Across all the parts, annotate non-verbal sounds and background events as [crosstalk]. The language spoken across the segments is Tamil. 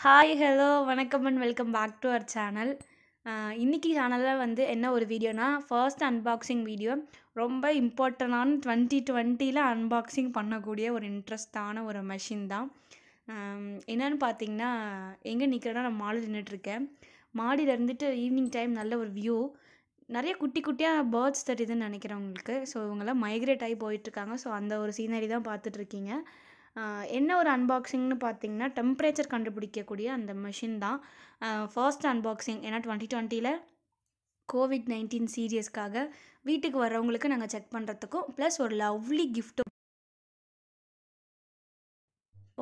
ஹாய் ஹலோ வணக்கம் and welcome back to our channel இன்றைக்கி சேனலில் வந்து என்ன ஒரு வீடியோனா ஃபர்ஸ்ட் அன்பாக்சிங் வீடியோ ரொம்ப இம்பார்ட்டண்டான டுவெண்ட்டி டுவெண்ட்டியில் அன்பாக்சிங் பண்ணக்கூடிய ஒரு இன்ட்ரெஸ்டான ஒரு மெஷின் தான் என்னென்னு பார்த்தீங்கன்னா எங்கே நிற்கிறேன்னா நான் மாடி நின்றுட்டுருக்கேன் மாடியில் இருந்துட்டு ஈவினிங் டைம் நல்ல ஒரு வியூ நிறைய குட்டி குட்டியாக பேர்ட்ஸ் தெரியுதுன்னு நினைக்கிறவங்களுக்கு ஸோ இவங்களாம் மைக்ரேட் ஆகி போயிட்டுருக்காங்க ஸோ அந்த ஒரு சீனரி தான் பார்த்துட்ருக்கீங்க என்ன ஒரு அன்பாக்சிங்னு பார்த்தீங்கன்னா டெம்பரேச்சர் கண்டுபிடிக்கக்கூடிய அந்த மிஷின் தான் ஃபர்ஸ்ட் அன்பாக்சிங் ஏன்னா டுவெண்ட்டி டுவெண்ட்டியில் கோவிட் நைன்டீன் சீரியஸ்க்காக வீட்டுக்கு வர்றவங்களுக்கு நாங்கள் செக் பண்ணுறதுக்கும் ப்ளஸ் ஒரு லவ்லி கிஃப்ட்டும்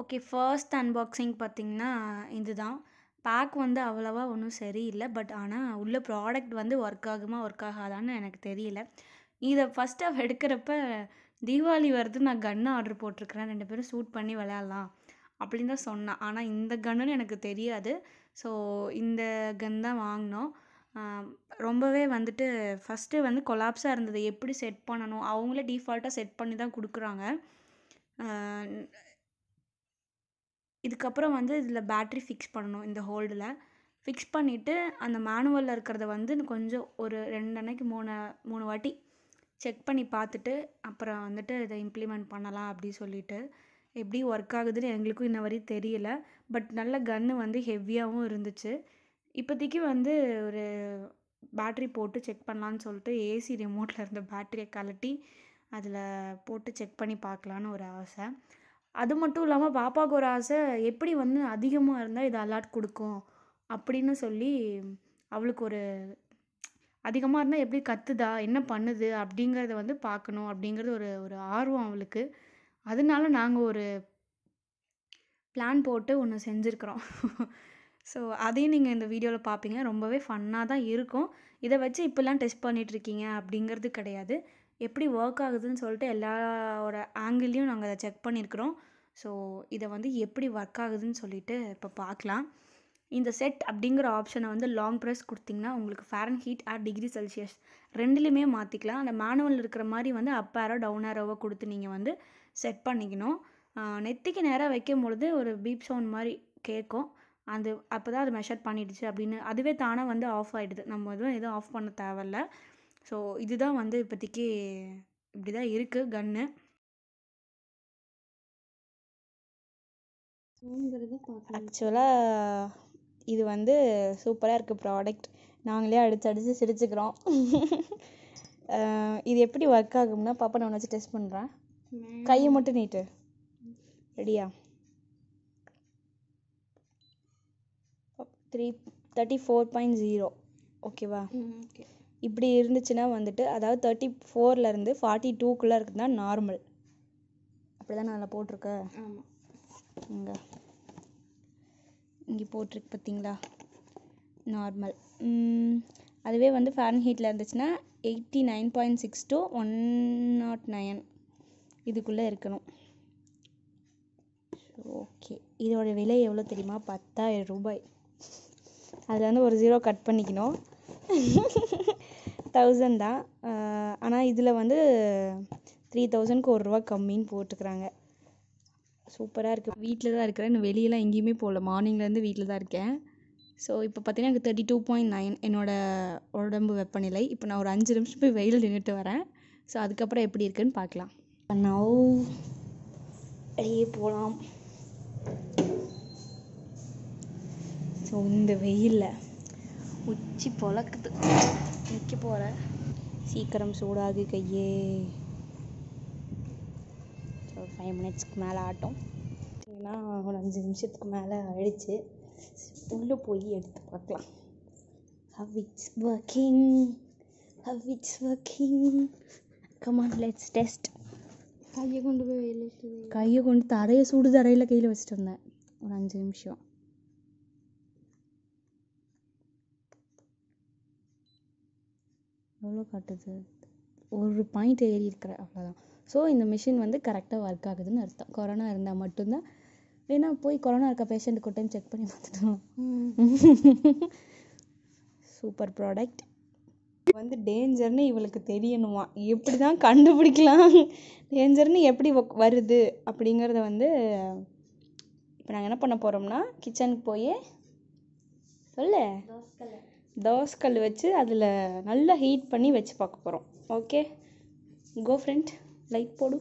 ஓகே ஃபர்ஸ்ட் அன்பாக்சிங் பார்த்திங்கன்னா இதுதான் பேக் வந்து அவ்வளோவா ஒன்றும் சரியில்லை பட் ஆனால் உள்ள ப்ராடக்ட் வந்து ஒர்க் ஆகுமா ஒர்க் ஆகாதான்னு எனக்கு தெரியல இதை ஃபஸ்ட்டு எடுக்கிறப்ப தீபாவளி வருது நான் கன்னு ஆர்டர் போட்டிருக்கிறேன் ரெண்டு பேரும் சூட் பண்ணி விளையாடலாம் அப்படின்னு தான் சொன்னான் ஆனால் இந்த கன்னு எனக்கு தெரியாது ஸோ இந்த கன் தான் வாங்கினோம் ரொம்பவே வந்துட்டு ஃபஸ்ட்டு வந்து கொலாப்ஸாக இருந்தது எப்படி செட் பண்ணணும் அவங்களே டிஃபால்ட்டாக செட் பண்ணி தான் கொடுக்குறாங்க இதுக்கப்புறம் வந்து இதில் பேட்ரி ஃபிக்ஸ் பண்ணணும் இந்த ஹோல்டில் ஃபிக்ஸ் பண்ணிவிட்டு அந்த மேனுவலில் இருக்கிறத வந்து கொஞ்சம் ஒரு ரெண்டு அன்னைக்கு மூணு மூணு வாட்டி செக் பண்ணி பார்த்துட்டு அப்புறம் வந்துட்டு இதை இம்ப்ளிமெண்ட் பண்ணலாம் அப்படி சொல்லிட்டு எப்படி ஒர்க் ஆகுதுன்னு எங்களுக்கும் இன்ன வரையும் தெரியல பட் நல்ல கன்று வந்து ஹெவியாகவும் இருந்துச்சு இப்போதைக்கு வந்து ஒரு பேட்ரி போட்டு செக் பண்ணலான்னு சொல்லிட்டு ஏசி ரிமோட்டில் இருந்த பேட்டரியை கழட்டி அதில் போட்டு செக் பண்ணி பார்க்கலான்னு ஒரு ஆசை அது மட்டும் இல்லாமல் பாப்பாவுக்கு ஒரு ஆசை எப்படி வந்து அதிகமாக இருந்தால் இது அலாட் கொடுக்கும் அப்படின்னு சொல்லி அவளுக்கு ஒரு அதிகமாக இருந்தால் எப்படி கத்துதா என்ன பண்ணுது அப்படிங்கிறத வந்து பார்க்கணும் அப்படிங்கிறது ஒரு ஒரு ஆர்வம் அவளுக்கு அதனால நாங்கள் ஒரு பிளான் போட்டு ஒன்று செஞ்சுருக்குறோம் ஸோ அதையும் நீங்கள் இந்த வீடியோவில் பார்ப்பீங்க ரொம்பவே ஃபன்னாக தான் இருக்கும் இதை வச்சு இப்போல்லாம் டெஸ்ட் பண்ணிகிட்ருக்கீங்க அப்படிங்கிறது கிடையாது எப்படி ஒர்க் ஆகுதுன்னு சொல்லிட்டு எல்லாரோட ஆங்கிள்லேயும் நாங்கள் அதை செக் பண்ணியிருக்கிறோம் ஸோ இதை வந்து எப்படி ஒர்க் ஆகுதுன்னு சொல்லிட்டு இப்போ பார்க்கலாம் இந்த செட் அப்படிங்கிற ஆப்ஷனை வந்து லாங் ப்ரெஸ் கொடுத்திங்கன்னா உங்களுக்கு Fahrenheit or degree Celsius ரெண்டுலேயுமே மாற்றிக்கலாம் அந்த மேனுவல் இருக்கிற மாதிரி வந்து அப் ஆரோ டவுன் ஆரோவோ கொடுத்து நீங்கள் வந்து செட் பண்ணிக்கணும் நெத்திக்கு நேராக வைக்கும் பொழுது ஒரு பீப் சவுண்ட் மாதிரி கேட்கும் அது அப்போ தான் அது மெஷர் பண்ணிடுச்சு அப்படின்னு அதுவே தானே வந்து ஆஃப் ஆகிடுது நம்ம எதுவும் எதுவும் ஆஃப் பண்ண தேவையில்ல ஸோ இதுதான் வந்து இப்போதைக்கு இப்படி தான் இருக்குது கன்று ஆக்சுவலாக இது வந்து சூப்பராக இருக்குது ப்ராடக்ட் நாங்களே அடித்து அடித்து சிரிச்சுக்கிறோம் [laughs] இது எப்படி ஒர்க் ஆகும்னா பாப்பா நான் வச்சு டெஸ்ட் பண்ணுறேன் கையை மட்டும் நீட்டு ரெடியா three thirty four point zero ஓகேவா இப்படி இருந்துச்சுன்னா வந்துட்டு அதாவது தேர்ட்டி ஃபோர்லேருந்து ஃபார்ட்டி டூக்குள்ளே இருக்குது தான் நார்மல் அப்படி தான் நான் அதில் போட்டிருக்கேன் இங்கே இங்கே போட்டிருக்கு பார்த்தீங்களா நார்மல் அதுவே வந்து ஹீட்டில் இருந்துச்சுன்னா eighty nine point six to one nought nine இதுக்குள்ளே இருக்கணும் ஓகே இதோட விலை எவ்வளோ தெரியுமா பத்தாயிரம் ரூபாய் அதில் வந்து ஒரு ஜீரோ கட் பண்ணிக்கணும் தௌசண்ட் தான் ஆனால் இதில் வந்து த்ரீ தௌசண்ட்க்கு ஒரு ரூபா கம்மின்னு போட்டுக்கிறாங்க சூப்பராக இருக்குது வீட்டில் தான் இருக்கிறேன் இன்னும் வெளியெல்லாம் எங்கேயுமே போகல மார்னிங்லேருந்து வீட்டில் தான் இருக்கேன் ஸோ இப்போ பார்த்தீங்கன்னா எனக்கு தேர்ட்டி டூ பாயிண்ட் நைன் என்னோடய உடம்பு வெப்பநிலை இப்போ நான் ஒரு அஞ்சு நிமிஷம் போய் வெயில் நின்றுட்டு வரேன் ஸோ அதுக்கப்புறம் எப்படி இருக்குன்னு பார்க்கலாம் நவ் வெளியே போகலாம் ஸோ இந்த வெயிலில் உச்சி பொழக்குது நிற்க போகிறேன் சீக்கிரம் சூடாகு கையே ஃபைவ் மினிட்ஸ்க்கு மேலே ஆட்டும் ஏன்னா ஒரு அஞ்சு நிமிஷத்துக்கு மேலே ஆயிடுச்சு உள்ளே போய் எடுத்து பார்க்கலாம் how it's working how it's working come on let's test கையை கொண்டு போய் கையை கொண்டு தரையை சூடு தரையில் கையில் வச்சுட்டு வந்தேன் ஒரு அஞ்சு நிமிஷம் எவ்வளோ காட்டுது ஒரு பாயிண்ட் ஏறி இருக்கிற அவ்வளோதான் ஸோ இந்த மிஷின் வந்து கரெக்டாக ஒர்க் ஆகுதுன்னு அர்த்தம் கொரோனா இருந்தால் மட்டும்தான் ஏன்னா போய் கொரோனா இருக்க பேஷண்ட்டுக்கு ஒரு செக் பண்ணி பார்த்துட்டோம் சூப்பர் ப்ராடக்ட் வந்து டேஞ்சர்னு இவளுக்கு தெரியணுமா எப்படி தான் கண்டுபிடிக்கலாம் டேஞ்சர்னு எப்படி வருது அப்படிங்கிறத வந்து இப்போ நாங்கள் என்ன பண்ண போகிறோம்னா கிச்சனுக்கு போய் சொல்லு கல் வச்சு அதில் நல்லா ஹீட் பண்ணி வச்சு பார்க்க போகிறோம் ஓகே கோ ஃப்ரெண்ட் லைட் போடு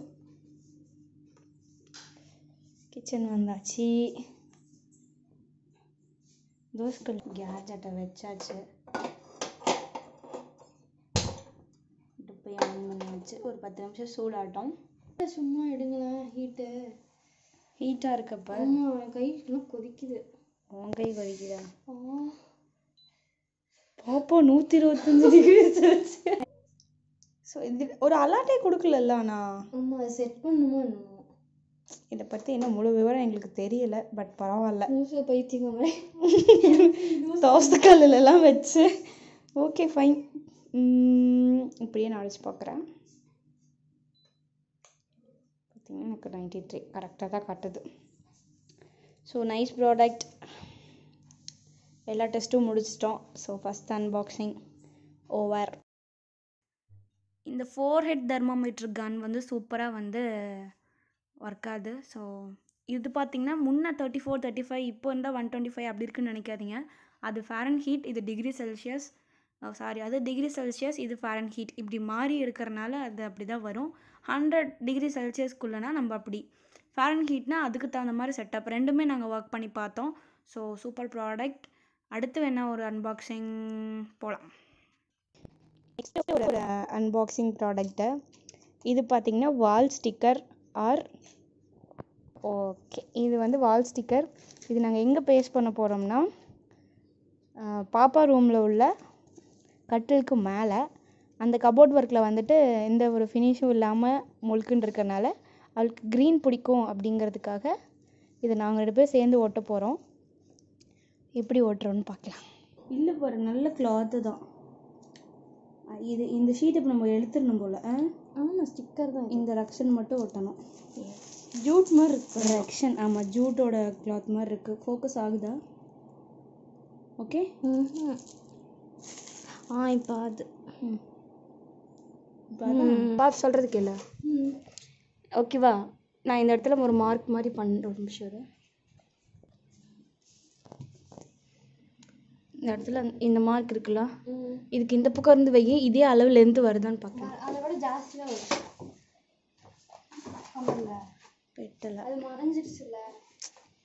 கிச்சன் வந்தாச்சு தோசைகள் கேஜெட்டை வச்சாச்சு அடுப்பையும் ஆன் பண்ணாச்சு ஒரு பத்து நிமிஷம் சூடாட்டம் சும்மா எடுங்களேன் ஹீட்டு ஹீட்டாக இருக்கப்ப கைலாம் கொதிக்குது உன் கை கொதிக்குதா பாப்பா நூற்றி இருபத்தஞ்சு டிகிரி செல்சியஸ் ஸோ இது ஒரு அலாட்டே கொடுக்கலல்ல நான் ஆமாம் செட் பண்ணுமோ என்னமோ இதை பற்றி இன்னும் முழு விவரம் எங்களுக்கு தெரியல பட் பரவாயில்ல நியூஸில் பைத்தியமே தோசைக்கல்லாம் வச்சு ஓகே ஃபைன் இப்படியே நான் அழைச்சி பார்க்குறேன் எனக்கு நைன்டி த்ரீ கரெக்டாக தான் காட்டுது ஸோ நைஸ் ப்ராடக்ட் எல்லா டெஸ்ட்டும் முடிச்சிட்டோம் ஸோ ஃபஸ்ட் அன்பாக்சிங் ஓவர் இந்த ஃபோர் ஹெட் தெர்மோமீட்ரு கன் வந்து சூப்பராக வந்து ஒர்க் ஆகுது ஸோ இது பார்த்திங்கன்னா முன்னே தேர்ட்டி ஃபோர் தேர்ட்டி ஃபைவ் இப்போ இருந்தால் ஒன் டுவெண்ட்டி ஃபைவ் அப்படி இருக்குன்னு நினைக்காதீங்க அது ஃபேரன் ஹீட் இது டிகிரி செல்சியஸ் சாரி அது டிகிரி செல்சியஸ் இது ஃபேரன் ஹீட் இப்படி மாறி இருக்கிறனால அது அப்படி தான் வரும் ஹண்ட்ரட் டிகிரி செல்சியஸ்க்குள்ளனா நம்ம அப்படி ஃபேரன் ஹீட்னால் அதுக்கு தகுந்த மாதிரி செட்டப் ரெண்டுமே நாங்கள் ஒர்க் பண்ணி பார்த்தோம் ஸோ சூப்பர் ப்ராடக்ட் அடுத்து வேணால் ஒரு அன்பாக்சிங் போகலாம் நெக்ஸ்ட்டு ஒரு அன்பாக்சிங் ப்ராடக்ட்டு இது பார்த்திங்கன்னா வால் ஸ்டிக்கர் ஆர் ஓகே இது வந்து வால் ஸ்டிக்கர் இது நாங்கள் எங்கே பேஸ்ட் பண்ண போகிறோம்னா பாப்பா ரூமில் உள்ள கட்டிலுக்கு மேலே அந்த கபோர்ட் ஒர்க்கில் வந்துட்டு எந்த ஒரு ஃபினிஷும் இல்லாமல் முழுக்குன்னு இருக்கனால அவளுக்கு க்ரீன் பிடிக்கும் அப்படிங்கிறதுக்காக இதை நாங்கள் ரெண்டு பேர் சேர்ந்து ஓட்ட போகிறோம் எப்படி ஓட்டுறோன்னு பார்க்கலாம் இல்லை ஒரு நல்ல கிளாத்து தான் இது இந்த ஷீட் இப்போ நம்ம எழுத்துடணும் போல் ஆமாம் ஸ்டிக்கர் தான் இந்த ரக்ஷன் மட்டும் ஒட்டணும் ஜூட் மாதிரி இருக்கு ரக்ஷன் ஆமாம் ஜூட்டோட கிளாத் மாதிரி இருக்குது ஃபோக்கஸ் ஆகுதா ஓகே ஆ இப்போ அது பார்த்து சொல்கிறது கேளு ஓகேவா நான் இந்த இடத்துல ஒரு மார்க் மாதிரி பண்ணுறேன் ஒரு நிமிஷம் இந்த இடத்துல இந்த மார்க் இருக்குல்ல இதுக்கு இந்த பக்கம் இருந்து வை இதே அளவுல இருந்து வருதான்னு பார்க்கலாம் அதை விட ஜாஸ்தியாக வரும் பெட்டலை அது மறைஞ்சிருச்சுல்ல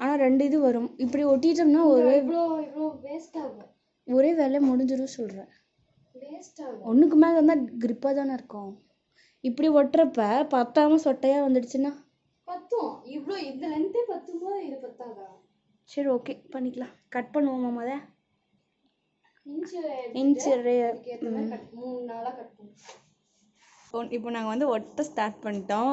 ஆனால் ரெண்டு இது வரும் இப்படி ஒட்டிட்டோம்னா ஒரே இவ்வளோ இவ்வளோ வேஸ்ட் ஆகும் ஒரே வேலை முடிஞ்சிடும் சொல்கிறேன் வேஸ்ட் ஆகும் ஒன்றுக்கு மேலே இருந்தால் கிரிப்பாக தானே இருக்கும் இப்படி ஒட்டுறப்ப பத்தாம சொட்டையாக வந்துடுச்சுன்னா பத்தும் இவ்வளோ இந்த லென்த்தே பத்தும் போது இது பத்தாதா சரி ஓகே பண்ணிக்கலாம் கட் பண்ணுவோமா மொதல் இன்ச்சு மூணு நாளாக இப்போ நாங்கள் வந்து ஒட்ட ஸ்டார்ட் பண்ணிட்டோம்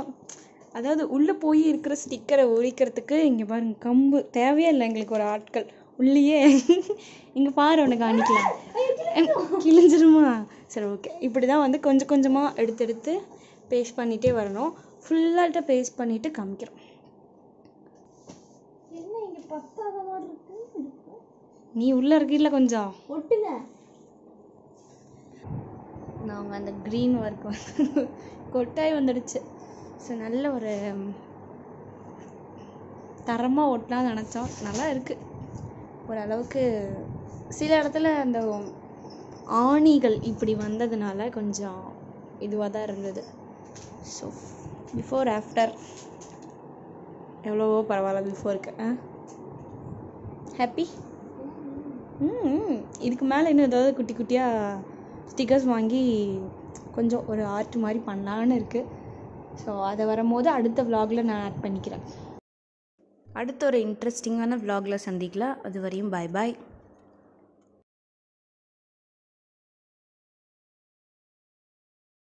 அதாவது உள்ளே போய் இருக்கிற ஸ்டிக்கரை உரிக்கிறதுக்கு இங்கே பாருங்க கம்பு தேவையே இல்லை எங்களுக்கு ஒரு ஆட்கள் உள்ளேயே இங்கே பாரு ஒன்று காணிக்கலாம் கிழிஞ்சிருமா சரி ஓகே இப்படி தான் வந்து கொஞ்சம் கொஞ்சமாக எடுத்து பேஸ்ட் பண்ணிகிட்டே வரணும் ஃபுல்லாகிட்ட பேஸ்ட் பண்ணிவிட்டு காமிக்கிறோம் நீ உள்ளே இருக்கீல்ல கொஞ்சம் அவங்க அந்த க்ரீன் ஒர்க் வந்து கொட்டாய் வந்துடுச்சு ஸோ நல்ல ஒரு தரமாக ஓட்டலாம்னு நினச்சோம் நல்லா இருக்குது ஓரளவுக்கு சில இடத்துல அந்த ஆணிகள் இப்படி வந்ததுனால கொஞ்சம் இதுவாக தான் இருந்தது ஸோ பிஃபோர் ஆஃப்டர் எவ்வளவோ பரவாயில்ல பிஃபோருக்கு ஆ ஹாப்பி ம் இதுக்கு மேலே இன்னும் ஏதாவது குட்டி குட்டியாக ஸ்டிக்கர்ஸ் வாங்கி கொஞ்சம் ஒரு ஆர்ட் மாதிரி பண்ணலான்னு இருக்குது ஸோ அது வரும்போது அடுத்த விலாகில் நான் ஆட் பண்ணிக்கிறேன் அடுத்த ஒரு இன்ட்ரெஸ்டிங்கான விலாகில் சந்திக்கலாம் அது வரையும் பாய் பாய்